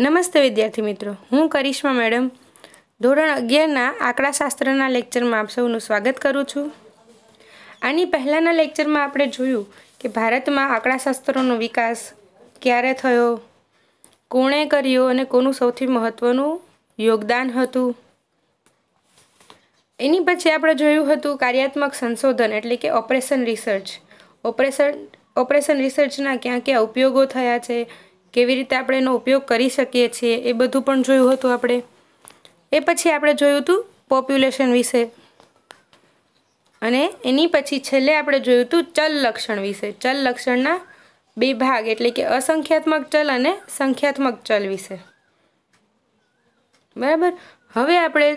નમસ્તે વિદ્યાર્થી મિત્રો હું કરિશ્મા મેડમ ધોરણ અગિયારના આંકડાશાસ્ત્રના લેક્ચરમાં આપ સૌનું સ્વાગત કરું છું આની પહેલાંના લેક્ચરમાં આપણે જોયું કે ભારતમાં આંકડાશાસ્ત્રનો વિકાસ ક્યારે થયો કોણે કર્યો અને કોનું સૌથી મહત્ત્વનું યોગદાન હતું એની પછી આપણે જોયું હતું કાર્યાત્મક સંશોધન એટલે કે ઓપરેશન રિસર્ચ ઓપરેશન ઓપરેશન રિસર્ચના ક્યાં ક્યાં ઉપયોગો થયા છે કેવી રીતે આપણે એનો ઉપયોગ કરી શકીએ છીએ એ બધું પણ જોયું હતું આપણે એ પછી આપણે જોયું હતું પોપ્યુલેશન વિશે અને એની પછી છેલ્લે આપણે જોયું હતું ચલ લક્ષણ વિશે ચલ લક્ષણના બે ભાગ એટલે કે અસંખ્યાત્મક ચલ અને સંખ્યાત્મક ચલ વિશે બરાબર હવે આપણે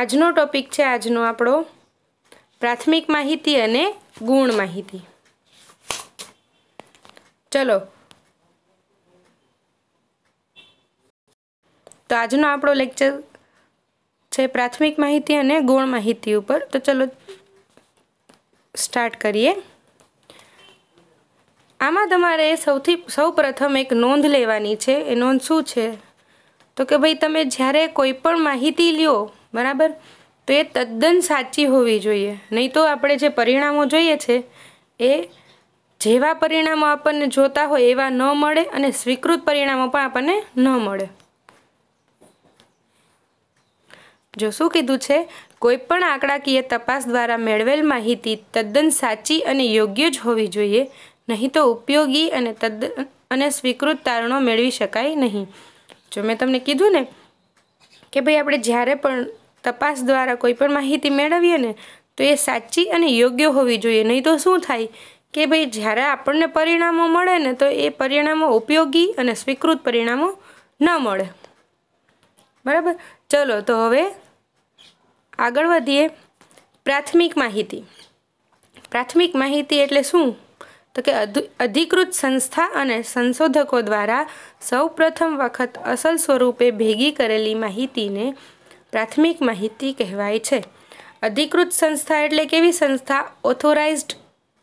આજનો ટોપિક છે આજનો આપણો પ્રાથમિક માહિતી અને ગુણ માહિતી ચલો તો આજનો આપણો લેક્ચર છે પ્રાથમિક માહિતી અને ગૌણ માહિતી ઉપર તો ચલો સ્ટાર્ટ કરીએ આમાં તમારે સૌથી સૌ પ્રથમ એક નોંધ લેવાની છે એ નોંધ શું છે તો કે ભાઈ તમે જ્યારે કોઈ પણ માહિતી લ્યો બરાબર તો એ તદ્દન સાચી હોવી જોઈએ નહીં તો આપણે જે પરિણામો જોઈએ છે એ જેવા પરિણામો આપણને જોતા હોય એવા ન મળે અને સ્વીકૃત પરિણામો પણ આપણને ન મળે જો શું કીધું છે કોઈપણ આંકડાકીય તપાસ દ્વારા મેળવેલ માહિતી તદ્દન સાચી અને યોગ્ય જ હોવી જોઈએ નહીં તો ઉપયોગી અને તદ્દન અને સ્વીકૃત તારણો મેળવી શકાય નહીં જો મેં તમને કીધું ને કે ભાઈ આપણે જ્યારે પણ તપાસ દ્વારા કોઈ પણ માહિતી મેળવીએ ને તો એ સાચી અને યોગ્ય હોવી જોઈએ નહીં તો શું થાય કે ભાઈ જ્યારે આપણને પરિણામો મળે ને તો એ પરિણામો ઉપયોગી અને સ્વીકૃત પરિણામો ન મળે બરાબર ચલો તો હવે આગળ વધીએ પ્રાથમિક માહિતી પ્રાથમિક માહિતી એટલે શું તો કે અધિકૃત સંસ્થા અને સંશોધકો દ્વારા સૌપ્રથમ વખત અસલ સ્વરૂપે ભેગી કરેલી માહિતીને પ્રાથમિક માહિતી કહેવાય છે અધિકૃત સંસ્થા એટલે કેવી સંસ્થા ઓથોરાઇઝડ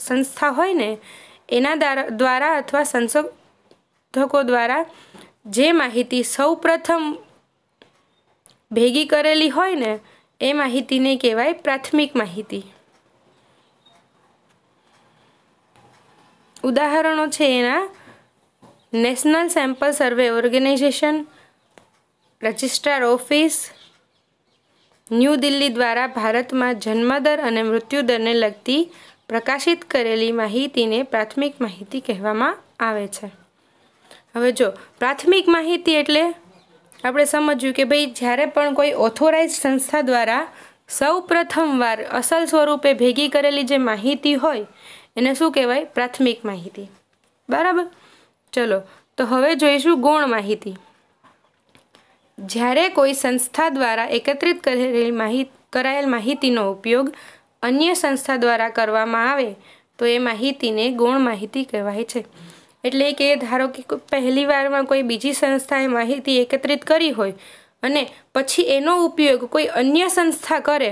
સંસ્થા હોય ને એના દ્વારા અથવા સંશોધકો દ્વારા જે માહિતી સૌ પ્રથમ ભેગી કરેલી હોય ને એ માહિતીને કહેવાય પ્રાથમિક માહિતી ઉદાહરણો છે એના national sample survey organisation registrar office new Delhi દ્વારા ભારતમાં જન્મદર અને મૃત્યુદરને લગતી પ્રકાશિત કરેલી માહિતીને પ્રાથમિક માહિતી કહેવામાં આવે છે હવે જો પ્રાથમિક માહિતી એટલે આપણે સમજ્યું કે ભાઈ જ્યારે પણ કોઈ ઓથોરાઇઝ સંસ્થા દ્વારા સૌ પ્રથમવાર અસલ સ્વરૂપે ભેગી કરેલી જે માહિતી હોય એને શું કહેવાય પ્રાથમિક માહિતી બરાબર ચલો તો હવે જોઈશું ગૌણ માહિતી જ્યારે કોઈ સંસ્થા દ્વારા એકત્રિત કરેલી માહિતી કરાયેલ માહિતીનો ઉપયોગ અન્ય સંસ્થા દ્વારા કરવામાં આવે તો એ માહિતીને ગૌણ માહિતી કહેવાય છે એટલે કે ધારો કે પહેલીવારમાં કોઈ બીજી સંસ્થાએ માહિતી એકત્રિત કરી હોય અને પછી એનો ઉપયોગ કોઈ અન્ય સંસ્થા કરે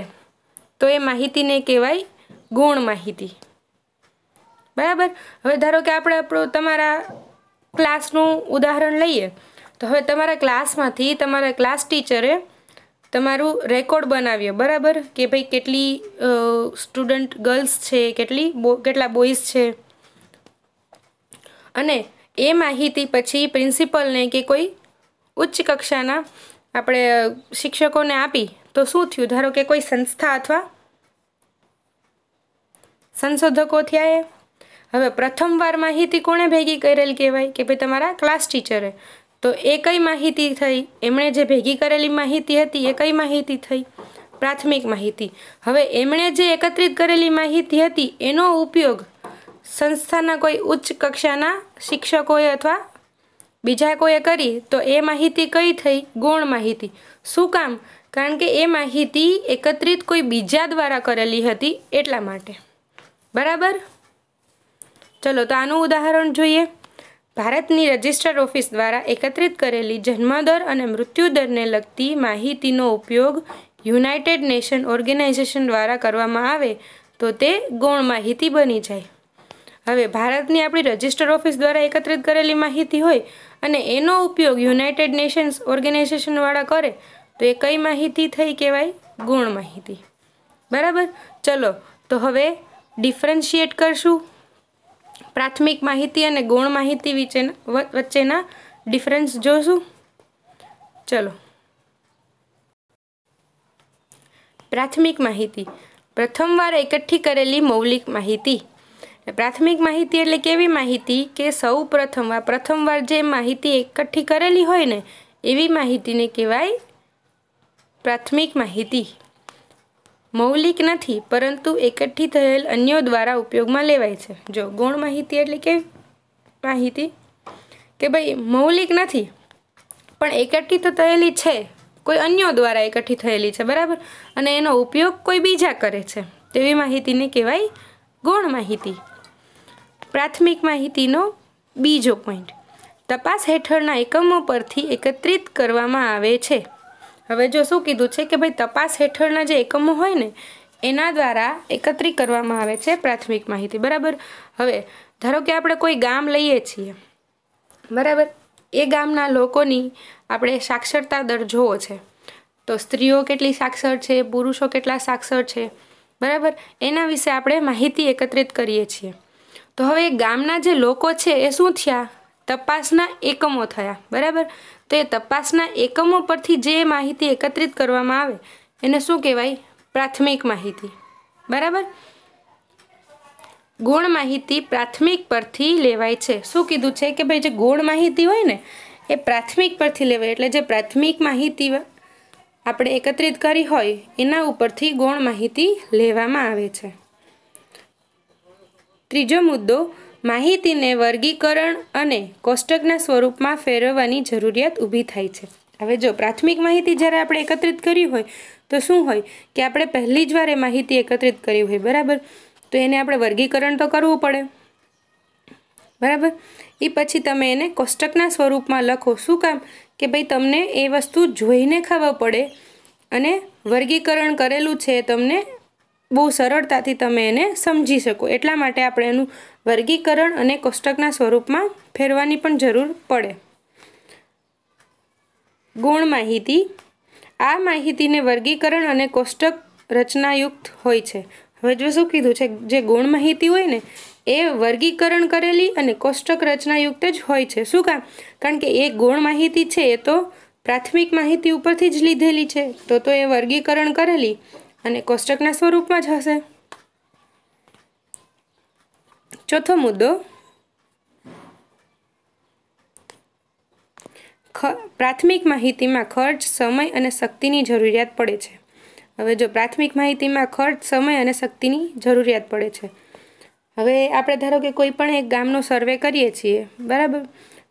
તો એ માહિતીને કહેવાય ગુણ માહિતી બરાબર હવે ધારો કે આપણે આપણો તમારા ક્લાસનું ઉદાહરણ લઈએ તો હવે તમારા ક્લાસમાંથી તમારા ક્લાસ ટીચરે તમારું રેકોર્ડ બનાવ્યો બરાબર કે ભાઈ કેટલી સ્ટુડન્ટ ગર્લ્સ છે કેટલી કેટલા બોયઝ છે અને એ માહિતી પછી પ્રિન્સિપલને કે કોઈ ઉચ્ચ કક્ષાના આપણે શિક્ષકોને આપી તો શું થયું ધારો કે કોઈ સંસ્થા અથવા સંશોધકો થયા એ હવે પ્રથમવાર માહિતી કોણે ભેગી કરેલી કહેવાય કે ભાઈ તમારા ક્લાસ ટીચરે તો એ કઈ માહિતી થઈ એમણે જે ભેગી કરેલી માહિતી હતી એ કઈ માહિતી થઈ પ્રાથમિક માહિતી હવે એમણે જે એકત્રિત કરેલી માહિતી હતી એનો ઉપયોગ સંસ્થાના કોઈ ઉચ્ચ કક્ષાના શિક્ષકોએ અથવા બીજા કોઈએ કરી તો એ માહિતી કઈ થઈ ગૌણ માહિતી શું કામ કારણ કે એ માહિતી એકત્રિત કોઈ બીજા દ્વારા કરેલી હતી એટલા માટે બરાબર ચલો તો આનું ઉદાહરણ જોઈએ ભારતની રજિસ્ટર ઓફિસ દ્વારા એકત્રિત કરેલી જન્મદર અને મૃત્યુદરને લગતી માહિતીનો ઉપયોગ યુનાઇટેડ નેશન ઓર્ગેનાઇઝેશન દ્વારા કરવામાં આવે તો તે ગૌણ માહિતી બની જાય હવે ભારતની આપણી રજિસ્ટર ઓફિસ દ્વારા એકત્રિત કરેલી માહિતી હોય અને એનો ઉપયોગ યુનાઇટેડ નેશન્સ ઓર્ગેનાઇઝેશનવાળા કરે તો એ કઈ માહિતી થઈ કહેવાય ગુણ માહિતી બરાબર ચલો તો હવે ડિફરન્શિએટ કરશું પ્રાથમિક માહિતી અને ગુણ માહિતી વિચેના વચ્ચેના ડિફરન્સ જોશું ચલો પ્રાથમિક માહિતી પ્રથમવાર એકઠી કરેલી મૌલિક માહિતી પ્રાથમિક માહિતી એટલે કેવી માહિતી કે સૌ પ્રથમવાર પ્રથમવાર જે માહિતી એકઠી કરેલી હોય ને એવી માહિતીને કહેવાય પ્રાથમિક માહિતી મૌલિક નથી પરંતુ એકઠી થયેલ અન્યો દ્વારા ઉપયોગમાં લેવાય છે જો ગૌણ માહિતી એટલે કે માહિતી કે ભાઈ મૌલિક નથી પણ એકઠી તો થયેલી છે કોઈ અન્યો દ્વારા એકઠી થયેલી છે બરાબર અને એનો ઉપયોગ કોઈ બીજા કરે છે તેવી માહિતીને કહેવાય ગૌણ માહિતી પ્રાથમિક માહિતીનો બીજો પોઈન્ટ તપાસ હેઠળના એકમો પરથી એકત્રિત કરવામાં આવે છે હવે જો શું કીધું છે કે ભાઈ તપાસ હેઠળના જે એકમો હોય ને એના દ્વારા એકત્રિત કરવામાં આવે છે પ્રાથમિક માહિતી બરાબર હવે ધારો કે આપણે કોઈ ગામ લઈએ છીએ બરાબર એ ગામના લોકોની આપણે સાક્ષરતા દર જોવો છે તો સ્ત્રીઓ કેટલી સાક્ષર છે પુરુષો કેટલા સાક્ષર છે બરાબર એના વિશે આપણે માહિતી એકત્રિત કરીએ છીએ તો હવે ગામના જે લોકો છે એ શું થયા તપાસના એકમો થયા બરાબર તો એ તપાસના એકમો પરથી જે માહિતી એકત્રિત કરવામાં આવે એને શું કહેવાય પ્રાથમિક માહિતી બરાબર ગુણ માહિતી પ્રાથમિક પરથી લેવાય છે શું કીધું છે કે ભાઈ જે ગુણ માહિતી હોય ને એ પ્રાથમિક પરથી લેવાય એટલે જે પ્રાથમિક માહિતી આપણે એકત્રિત કરી હોય એના ઉપરથી ગુણ માહિતી લેવામાં આવે છે ત્રીજો મુદ્દો માહિતીને વર્ગીકરણ અને કોષ્ટકના સ્વરૂપમાં ફેરવવાની જરૂરિયાત ઊભી થાય છે હવે જો પ્રાથમિક માહિતી જ્યારે આપણે એકત્રિત કરી હોય તો શું હોય કે આપણે પહેલી જ વારે માહિતી એકત્રિત કરી હોય બરાબર તો એને આપણે વર્ગીકરણ તો કરવું પડે બરાબર એ પછી તમે એને કોષ્ટકના સ્વરૂપમાં લખો શું કામ કે ભાઈ તમને એ વસ્તુ જોઈને ખબર પડે અને વર્ગીકરણ કરેલું છે તમને બહુ સરળતાથી તમે એને સમજી શકો એટલા માટે આપણે એનું વર્ગીકરણ અને કોષ્ટકના સ્વરૂપમાં ફેરવાની પણ જરૂર પડે ગુણ માહિતી આ માહિતીને વર્ગીકરણ અને કોષ્ટક રચનાયુક્ત હોય છે હવે જો શું કીધું છે જે ગુણ માહિતી હોય ને એ વર્ગીકરણ કરેલી અને કોષ્ટક રચનાયુક્ત જ હોય છે શું કામ કારણ કે એ ગુણ માહિતી છે એ તો પ્રાથમિક માહિતી ઉપરથી જ લીધેલી છે તો તો એ વર્ગીકરણ કરેલી અને કોષ્ટકના સ્વરૂપમાં જ હશે ચોથો મુદ્દો પ્રાથમિક માહિતીમાં ખર્ચ સમય અને શક્તિની જરૂરિયાત પડે છે હવે જો પ્રાથમિક માહિતીમાં ખર્ચ સમય અને શક્તિની જરૂરિયાત પડે છે હવે આપણે ધારો કે કોઈ પણ એક ગામનો સર્વે કરીએ છીએ બરાબર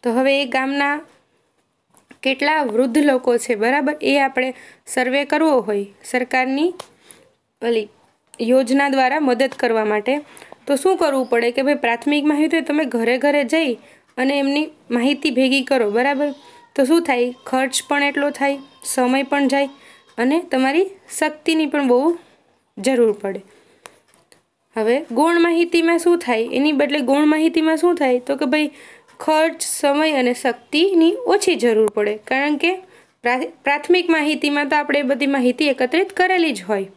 તો હવે એ ગામના કેટલા વૃદ્ધ લોકો છે બરાબર એ આપણે સર્વે કરવો હોય સરકારની ઓલી યોજના દ્વારા મદદ કરવા માટે તો શું કરવું પડે કે ભાઈ પ્રાથમિક માહિતી તમે ઘરે ઘરે જઈ અને એમની માહિતી ભેગી કરો બરાબર તો શું થાય ખર્ચ પણ એટલો થાય સમય પણ જાય અને તમારી શક્તિની પણ બહુ જરૂર પડે હવે ગૌણ માહિતીમાં શું થાય એની બદલે ગૌણ માહિતીમાં શું થાય તો કે ભાઈ ખર્ચ સમય અને શક્તિની ઓછી જરૂર પડે કારણ કે પ્રાથમિક માહિતીમાં તો આપણે બધી માહિતી એકત્રિત કરેલી જ હોય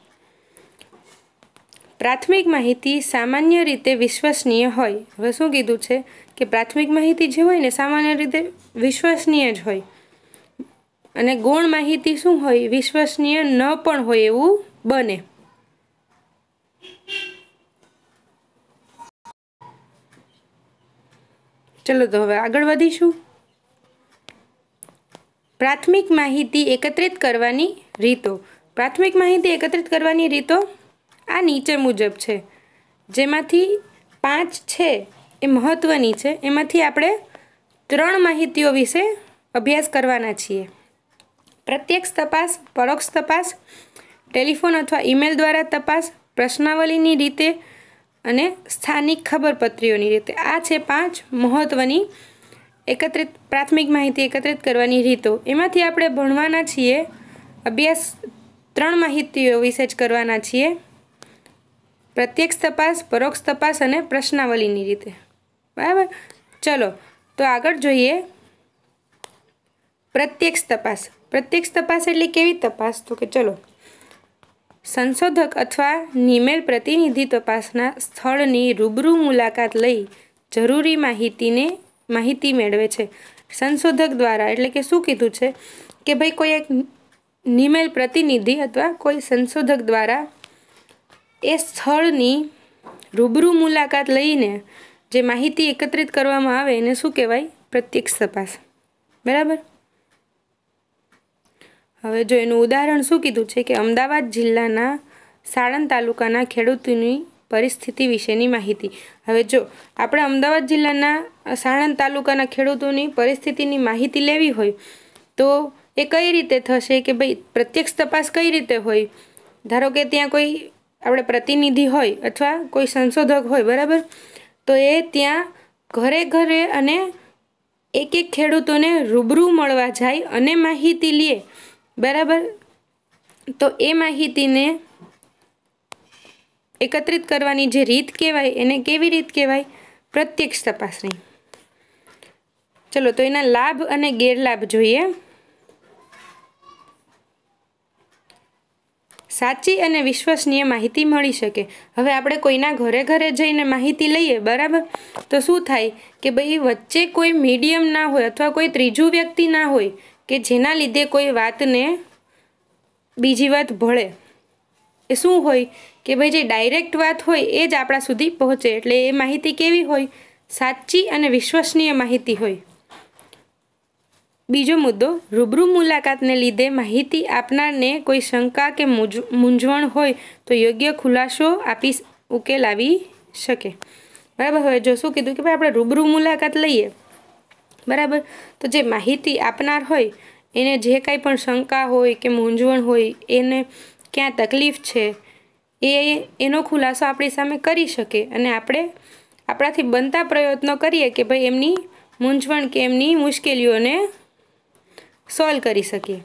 પ્રાથમિક માહિતી સામાન્ય રીતે વિશ્વસનીય હોય હવે શું કીધું છે કે પ્રાથમિક માહિતી જે હોય ને સામાન્ય રીતે વિશ્વસનીય જ હોય અને ગૌણ માહિતી શું હોય વિશ્વસનીય ન પણ હોય એવું બને ચલો તો હવે આગળ વધીશું પ્રાથમિક માહિતી એકત્રિત કરવાની રીતો પ્રાથમિક માહિતી એકત્રિત કરવાની રીતો આ નીચે મુજબ છે જેમાંથી પાંચ છે એ મહત્ત્વની છે એમાંથી આપણે ત્રણ માહિતીઓ વિશે અભ્યાસ કરવાના છીએ પ્રત્યક્ષ તપાસ પરોક્ષ તપાસ ટેલિફોન અથવા ઈમેલ દ્વારા તપાસ પ્રશ્નાવલીની રીતે અને સ્થાનિક ખબરપત્રીઓની રીતે આ છે પાંચ મહત્ત્વની એકત્રિત પ્રાથમિક માહિતી એકત્રિત કરવાની રીતો એમાંથી આપણે ભણવાના છીએ અભ્યાસ ત્રણ માહિતીઓ વિશે જ કરવાના છીએ પ્રત્યક્ષ તપાસ પરોક્ષ તપાસ અને પ્રશ્નાવલીની રીતે બરાબર ચલો તો આગળ જોઈએ પ્રત્યક્ષ તપાસ પ્રત્યક્ષ તપાસ એટલે કેવી તપાસ તો કે ચલો સંશોધક અથવા નિમેલ પ્રતિનિધિ તપાસના સ્થળની રૂબરૂ મુલાકાત લઈ જરૂરી માહિતીને માહિતી મેળવે છે સંશોધક દ્વારા એટલે કે શું કીધું છે કે ભાઈ કોઈ એક નિમેલ પ્રતિનિધિ અથવા કોઈ સંશોધક દ્વારા એ સ્થળની રૂબરૂ મુલાકાત લઈને જે માહિતી એકત્રિત કરવામાં આવે એને શું કહેવાય પ્રત્યક્ષ તપાસ બરાબર હવે જો એનું ઉદાહરણ શું કીધું છે કે અમદાવાદ જિલ્લાના સાળંદ તાલુકાના ખેડૂતોની પરિસ્થિતિ વિશેની માહિતી હવે જો આપણે અમદાવાદ જિલ્લાના સાણંદ તાલુકાના ખેડૂતોની પરિસ્થિતિની માહિતી લેવી હોય તો એ કઈ રીતે થશે કે ભાઈ પ્રત્યક્ષ તપાસ કઈ રીતે હોય ધારો કે ત્યાં કોઈ આપણે પ્રતિનિધિ હોય અથવા કોઈ સંશોધક હોય બરાબર તો એ ત્યાં ઘરે ઘરે અને એક એક ખેડૂતોને રૂબરૂ મળવા જાય અને માહિતી લે બરાબર તો એ માહિતીને એકત્રિત કરવાની જે રીત કહેવાય એને કેવી રીત કહેવાય પ્રત્યક્ષ તપાસણી ચલો તો એના લાભ અને ગેરલાભ જોઈએ સાચી અને વિશ્વસનીય માહિતી મળી શકે હવે આપણે કોઈના ઘરે ઘરે જઈને માહિતી લઈએ બરાબર તો શું થાય કે ભાઈ વચ્ચે કોઈ મીડિયમ ના હોય અથવા કોઈ ત્રીજું વ્યક્તિ ના હોય કે જેના લીધે કોઈ વાતને બીજી વાત ભળે એ શું હોય કે ભાઈ જે ડાયરેક્ટ વાત હોય એ જ આપણા સુધી પહોંચે એટલે એ માહિતી કેવી હોય સાચી અને વિશ્વસનીય માહિતી હોય બીજો મુદ્દો રૂબરૂ મુલાકાતને લીધે માહિતી આપનારને કોઈ શંકા કે મૂંઝવણ હોય તો યોગ્ય ખુલાસો આપી ઉકેલ આવી શકે બરાબર હવે જો શું કીધું કે ભાઈ આપણે રૂબરૂ મુલાકાત લઈએ બરાબર તો જે માહિતી આપનાર હોય એને જે કાંઈ પણ શંકા હોય કે મૂંઝવણ હોય એને ક્યાં તકલીફ છે એ એનો ખુલાસો આપણી સામે કરી શકે અને આપણે આપણાથી બનતા પ્રયત્નો કરીએ કે ભાઈ એમની મૂંઝવણ કે એમની મુશ્કેલીઓને સોલ્વ કરી શકીએ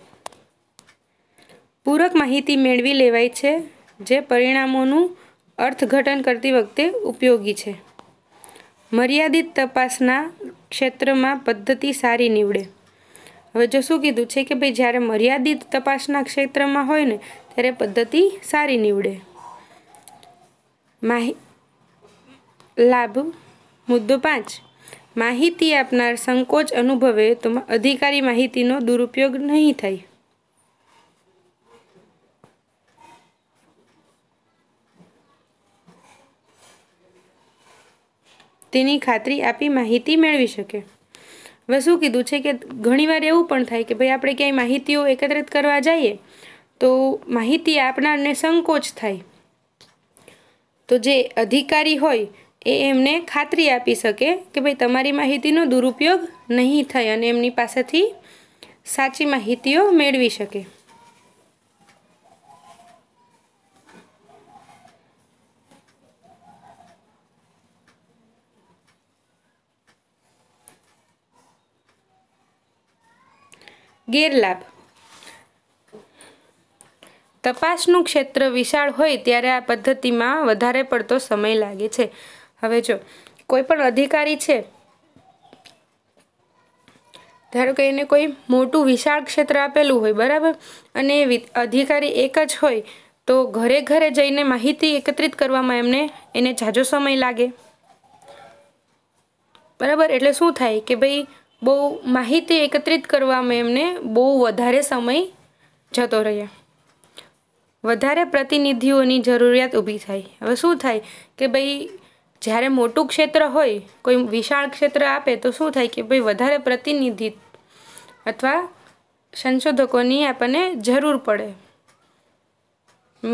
પૂરક માહિતી મેળવી લેવાય છે જે પરિણામોનું અર્થઘટન કરતી વખતે ઉપયોગી છે મર્યાદિત તપાસના ક્ષેત્રમાં પદ્ધતિ સારી નીવડે હવે જો શું કીધું છે કે ભાઈ જ્યારે મર્યાદિત તપાસના ક્ષેત્રમાં હોય ને ત્યારે પદ્ધતિ સારી નીવડે માહિ લાભ મુદ્દો પાંચ માહિતી આપનાર સંકોચ અનુભવે તો અધિકારી માહિતીનો દુરુપયોગ નહીં થાય તેની ખાતરી આપી માહિતી મેળવી શકે હવે કીધું છે કે ઘણીવાર એવું પણ થાય કે ભાઈ આપણે ક્યાંય માહિતીઓ એકત્રિત કરવા જઈએ તો માહિતી આપનારને સંકોચ થાય તો જે અધિકારી હોય એ એમને ખાતરી આપી શકે કે ભાઈ તમારી માહિતીનો દુરુપયોગ નહીં થાય અને એમની પાસેથી સાચી માહિતીઓ મેળવી શકે ગેરલાભ તપાસનું ક્ષેત્ર વિશાળ હોય ત્યારે આ પદ્ધતિમાં વધારે પડતો સમય લાગે છે હવે જો કોઈ પણ અધિકારી છે ધારો કે એને કોઈ મોટું વિશાળ ક્ષેત્ર આપેલું હોય બરાબર અને અધિકારી એક જ હોય તો ઘરે ઘરે જઈને માહિતી એકત્રિત કરવામાં એમને એને જાજો સમય લાગે બરાબર એટલે શું થાય કે ભાઈ બહુ માહિતી એકત્રિત કરવામાં એમને બહુ વધારે સમય જતો રહ્યો વધારે પ્રતિનિધિઓની જરૂરિયાત ઊભી થાય હવે શું થાય કે ભાઈ જ્યારે મોટું ક્ષેત્ર હોય કોઈ વિશાળ ક્ષેત્ર આપે તો શું થાય કે ભાઈ વધારે પ્રતિનિધિ અથવા સંશોધકોની આપણને જરૂર પડે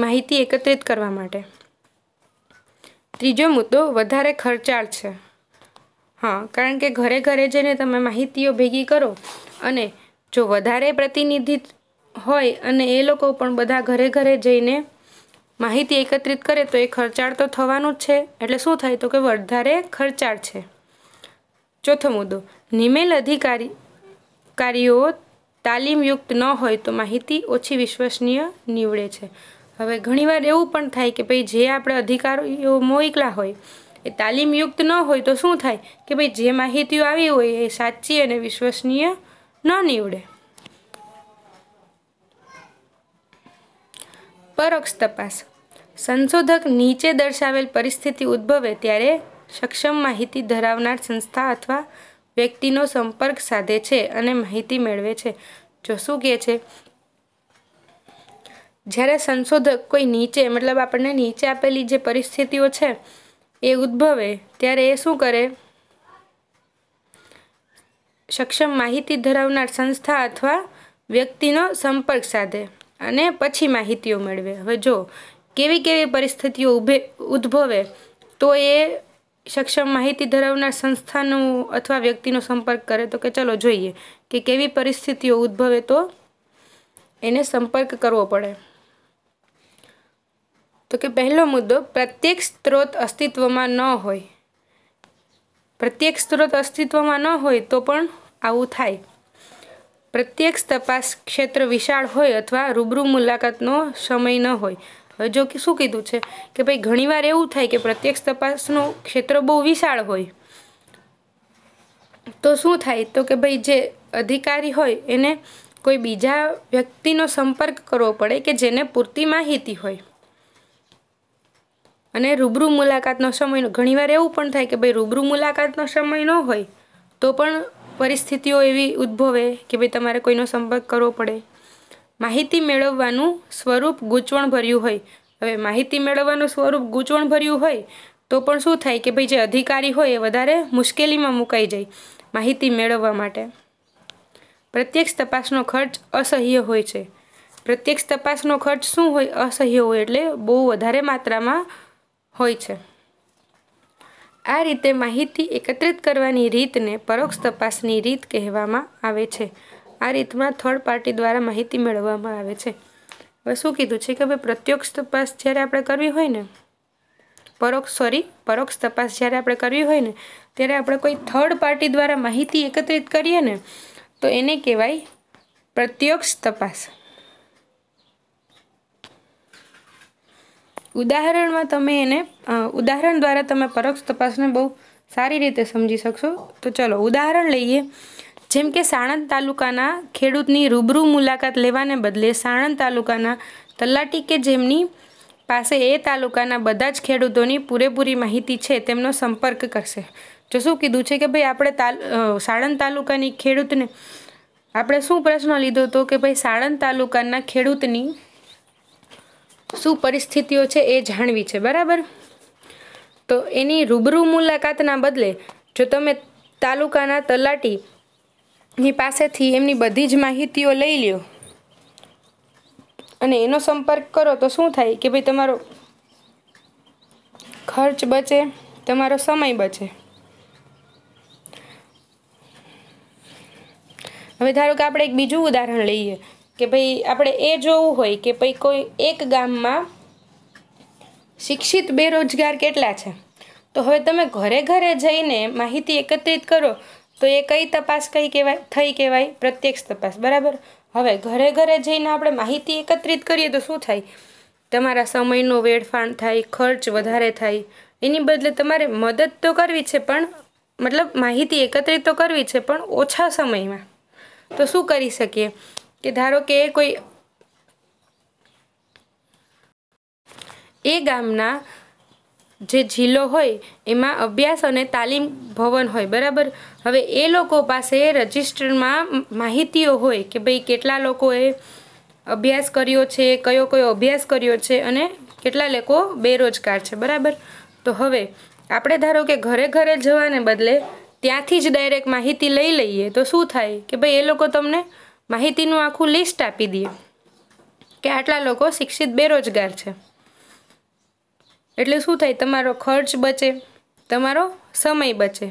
માહિતી એકત્રિત કરવા માટે ત્રીજો મુદ્દો વધારે ખર્ચાળ છે હા કારણ કે ઘરે ઘરે જઈને તમે માહિતીઓ ભેગી કરો અને જો વધારે પ્રતિનિધિ હોય અને એ લોકો પણ બધા ઘરે ઘરે જઈને માહિતી એકત્રિત કરે તો એ ખર્ચાળ તો થવાનું જ છે એટલે શું થાય તો કે વધારે ખર્ચાળ છે ચોથો મુદ્દો નિમેલ અધિકારી કાર્યો તાલીમયુક્ત ન હોય તો માહિતી ઓછી વિશ્વસનીય નીવડે છે હવે ઘણીવાર એવું પણ થાય કે ભાઈ જે આપણે અધિકારીઓ મોકલા હોય એ તાલીમયુક્ત ન હોય તો શું થાય કે ભાઈ જે માહિતીઓ આવી હોય એ સાચી અને વિશ્વસનીય ન નીવડે પરોક્ષ તપાસ સંશોધક નીચે દર્શાવેલ પરિસ્થિતિ ઉદ્ભવે ત્યારે સક્ષમ માહિતી ધરાવનાર સંસ્થા અથવા વ્યક્તિનો સંપર્ક સાધે છે અને માહિતી મેળવે છે જો શું કહે છે જ્યારે સંશોધક કોઈ નીચે મતલબ આપણને નીચે આપેલી જે પરિસ્થિતિઓ છે એ ઉદ્ભવે ત્યારે એ શું કરે સક્ષમ માહિતી ધરાવનાર સંસ્થા અથવા વ્યક્તિનો સંપર્ક સાધે અને પછી માહિતીઓ મેળવે હવે જો કેવી કેવી પરિસ્થિતિઓ ઉભે ઉદ્ભવે તો એ સક્ષમ માહિતી ધરાવનાર સંસ્થાનું અથવા વ્યક્તિનો સંપર્ક કરે તો કે ચલો જોઈએ કે કેવી પરિસ્થિતિઓ ઉદ્ભવે તો એને સંપર્ક કરવો પડે તો કે પહેલો મુદ્દો પ્રત્યેક સ્ત્રોત અસ્તિત્વમાં ન હોય પ્રત્યેક સ્ત્રોત અસ્તિત્વમાં ન હોય તો પણ આવું થાય પ્રત્યેક તપાસ ક્ષેત્ર વિશાળ હોય અથવા રૂબરૂ મુલાકાતનો સમય ન હોય જો કે શું કીધું છે કે ભાઈ ઘણીવાર એવું થાય કે પ્રત્યક્ષ તપાસનું ક્ષેત્ર બહુ વિશાળ હોય તો શું થાય તો કે ભાઈ જે અધિકારી હોય એને કોઈ બીજા વ્યક્તિનો સંપર્ક કરવો પડે કે જેને પૂરતી માહિતી હોય અને રૂબરૂ મુલાકાતનો સમય ઘણીવાર એવું પણ થાય કે ભાઈ રૂબરૂ મુલાકાતનો સમય ન હોય તો પણ પરિસ્થિતિઓ એવી ઉદ્ભવે કે ભાઈ તમારે કોઈનો સંપર્ક કરવો પડે માહિતી મેળવવાનું સ્વરૂપ ગૂંચવણભર્યું હોય હવે માહિતી મેળવવાનું સ્વરૂપ ગૂંચવણભર્યું હોય તો પણ શું થાય કે ભાઈ જે અધિકારી હોય એ વધારે મુશ્કેલીમાં મુકાઈ જાય માહિતી મેળવવા માટે પ્રત્યક્ષ તપાસનો ખર્ચ અસહ્ય હોય છે પ્રત્યક્ષ તપાસનો ખર્ચ શું હોય અસહ્ય હોય એટલે બહુ વધારે માત્રામાં હોય છે આ રીતે માહિતી એકત્રિત કરવાની રીતને પરોક્ષ તપાસની રીત કહેવામાં આવે છે આ રીતમાં થર્ડ પાર્ટી દ્વારા માહિતી મેળવવામાં આવે છે હવે શું કીધું છે કે ભાઈ પ્રત્યક્ષ તપાસ જ્યારે આપણે કરવી હોય ને પરોક્ષ સોરી પરોક્ષ તપાસ જ્યારે આપણે કરવી હોય ને ત્યારે આપણે કોઈ થર્ડ પાર્ટી દ્વારા માહિતી એકત્રિત કરીએ ને તો એને કહેવાય પ્રત્યક્ષ તપાસ ઉદાહરણમાં તમે એને ઉદાહરણ દ્વારા તમે પરોક્ષ તપાસને બહુ સારી રીતે સમજી શકશો તો ચલો ઉદાહરણ લઈએ જેમ કે સાણંદ તાલુકાના ખેડૂતની રૂબરૂ મુલાકાત લેવાને બદલે સાણંદ તાલુકાના તલાટી કે જેમની પાસે એ તાલુકાના બધા જ ખેડૂતોની પૂરેપૂરી માહિતી છે તેમનો સંપર્ક કરશે જો શું કીધું છે કે ભાઈ આપણે તાલ સાણંદ તાલુકાની ખેડૂતને આપણે શું પ્રશ્ન લીધો હતો કે ભાઈ સાણંદ તાલુકાના ખેડૂતની શું પરિસ્થિતિઓ છે એ જાણવી છે બરાબર તો એની રૂબરૂ મુલાકાતના બદલે જો તમે તાલુકાના તલાટી ની પાસેથી એમની બધી જ માહિતીઓ લઈ લ્યો અને એનો સંપર્ક કરો તો શું થાય કે ભાઈ તમારો ખર્ચ બચે તમારો સમય બચે હવે ધારો કે આપણે એક બીજું ઉદાહરણ લઈએ કે ભાઈ આપણે એ જોવું હોય કે ભાઈ કોઈ એક ગામમાં શિક્ષિત બેરોજગાર કેટલા છે તો હવે તમે ઘરે ઘરે જઈને માહિતી એકત્રિત કરો તો એ કઈ તપાસ કઈ કહેવાય થઈ કહેવાય પ્રત્યક્ષ તપાસ બરાબર હવે ઘરે ઘરે જઈને આપણે માહિતી એકત્રિત કરીએ તો શું થાય તમારા સમયનો વેડફાણ થાય ખર્ચ વધારે થાય એની બદલે તમારે મદદ તો કરવી છે પણ મતલબ માહિતી એકત્રિત તો કરવી છે પણ ઓછા સમયમાં તો શું કરી શકીએ કે ધારો કે કોઈ એ ગામના જે જિલ્લો હોય એમાં અભ્યાસ અને તાલીમ ભવન હોય બરાબર હવે એ લોકો પાસે રજિસ્ટરમાં માહિતીઓ હોય કે ભાઈ કેટલા લોકોએ અભ્યાસ કર્યો છે કયો કયો અભ્યાસ કર્યો છે અને કેટલા લોકો બેરોજગાર છે બરાબર તો હવે આપણે ધારો કે ઘરે ઘરે જવાને બદલે ત્યાંથી જ ડાયરેક્ટ માહિતી લઈ લઈએ તો શું થાય કે ભાઈ એ લોકો તમને માહિતીનું આખું લિસ્ટ આપી દે કે આટલા લોકો શિક્ષિત બેરોજગાર છે એટલે શું થાય તમારો ખર્ચ બચે તમારો સમય બચે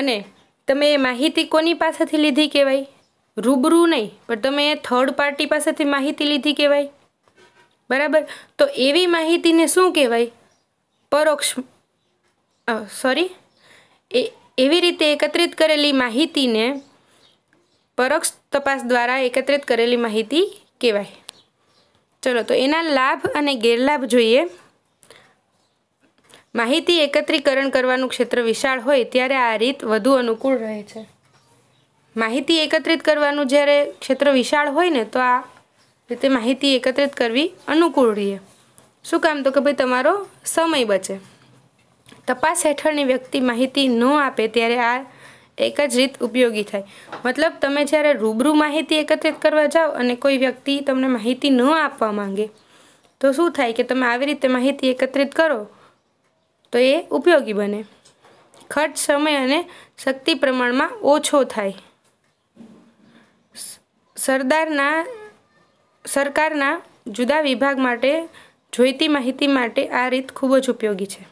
અને તમે એ માહિતી કોની પાસેથી લીધી કહેવાય રૂબરૂ નહીં પણ તમે થર્ડ પાર્ટી પાસેથી માહિતી લીધી કહેવાય બરાબર તો એવી માહિતીને શું કહેવાય પરોક્ષ સોરી એ એવી રીતે એકત્રિત કરેલી માહિતીને પરોક્ષ તપાસ દ્વારા એકત્રિત કરેલી માહિતી કહેવાય ચલો તો એના લાભ અને ગેરલાભ જોઈએ માહિતી એકત્રીકરણ કરવાનું ક્ષેત્ર વિશાળ હોય ત્યારે આ રીત વધુ અનુકૂળ રહે છે માહિતી એકત્રિત કરવાનું જ્યારે ક્ષેત્ર વિશાળ હોય ને તો આ રીતે માહિતી એકત્રિત કરવી અનુકૂળ રહે શું કામ તો કે ભાઈ તમારો સમય બચે તપાસ હેઠળની વ્યક્તિ માહિતી ન આપે ત્યારે આ એક જ રીત ઉપયોગી થાય મતલબ તમે જ્યારે રૂબરૂ માહિતી એકત્રિત કરવા જાઓ અને કોઈ વ્યક્તિ તમને માહિતી ન આપવા માંગે તો શું થાય કે તમે આવી રીતે માહિતી એકત્રિત કરો તો એ ઉપયોગી બને ખર્ચ સમય અને શક્તિ પ્રમાણમાં ઓછો થાય સરદારના સરકારના જુદા વિભાગ માટે જોઈતી માહિતી માટે આ રીત ખૂબ જ ઉપયોગી છે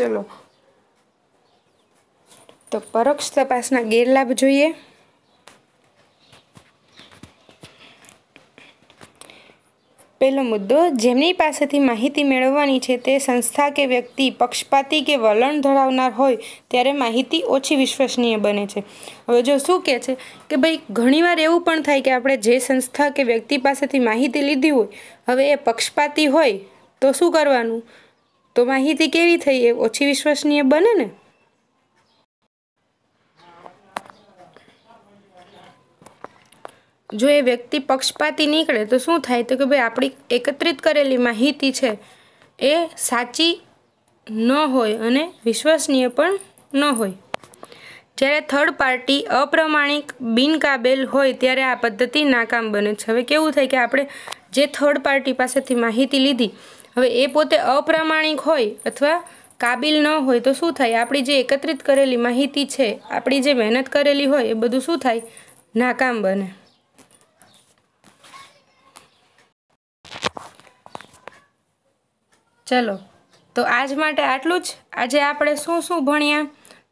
ચલો તો પરોક્ષ તપાસના ગેરલાભ જોઈએ પહેલો મુદ્દો જેમની પાસેથી માહિતી મેળવવાની છે તે સંસ્થા કે વ્યક્તિ પક્ષપાતી કે વલણ ધરાવનાર હોય ત્યારે માહિતી ઓછી વિશ્વસનીય બને છે હવે જો શું કહે છે કે ભાઈ ઘણીવાર એવું પણ થાય કે આપણે જે સંસ્થા કે વ્યક્તિ પાસેથી માહિતી લીધી હોય હવે એ પક્ષપાતી હોય તો શું કરવાનું તો માહિતી કેવી થઈ એ ઓછી વિશ્વસનીય બને ને જો એ વ્યક્તિ પક્ષપાતી નીકળે તો શું થાય તો કે ભાઈ આપણી એકત્રિત કરેલી માહિતી છે એ સાચી ન હોય અને વિશ્વસનીય પણ ન હોય જ્યારે થર્ડ પાર્ટી અપ્રમાણિક બિનકાબેલ હોય ત્યારે આ પદ્ધતિ નાકામ બને છે હવે કેવું થાય કે આપણે જે થર્ડ પાર્ટી પાસેથી માહિતી લીધી હવે એ પોતે અપ્રામાણિક હોય અથવા કાબિલ ન હોય તો શું થાય આપણી જે એકત્રિત કરેલી માહિતી છે આપણી જે મહેનત કરેલી હોય એ બધું શું થાય નાકામ બને ચલો તો આજ માટે આટલું જ આજે આપણે શું શું ભણ્યા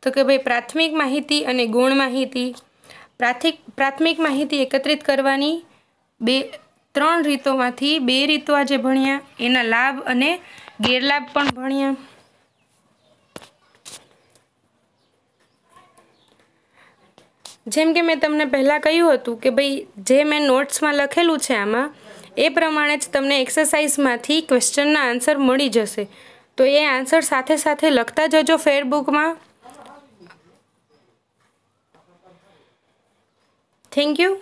તો કે ભાઈ પ્રાથમિક માહિતી અને ગુણ માહિતી પ્રાથમિક પ્રાથમિક માહિતી એકત્રિત કરવાની બે ત્રણ રીતોમાંથી બે રીતો આજે ભણ્યા એના લાભ અને ગેરલાભ પણ ભણ્યા જેમ કે મેં તમને પહેલાં કહ્યું હતું કે ભાઈ જે મેં નોટ્સમાં લખેલું છે આમાં એ પ્રમાણે જ તમને એક્સરસાઇઝમાંથી ક્વેશ્ચનના આન્સર મળી જશે તો એ આન્સર સાથે સાથે લખતા જજો ફેરબુકમાં થેન્ક યુ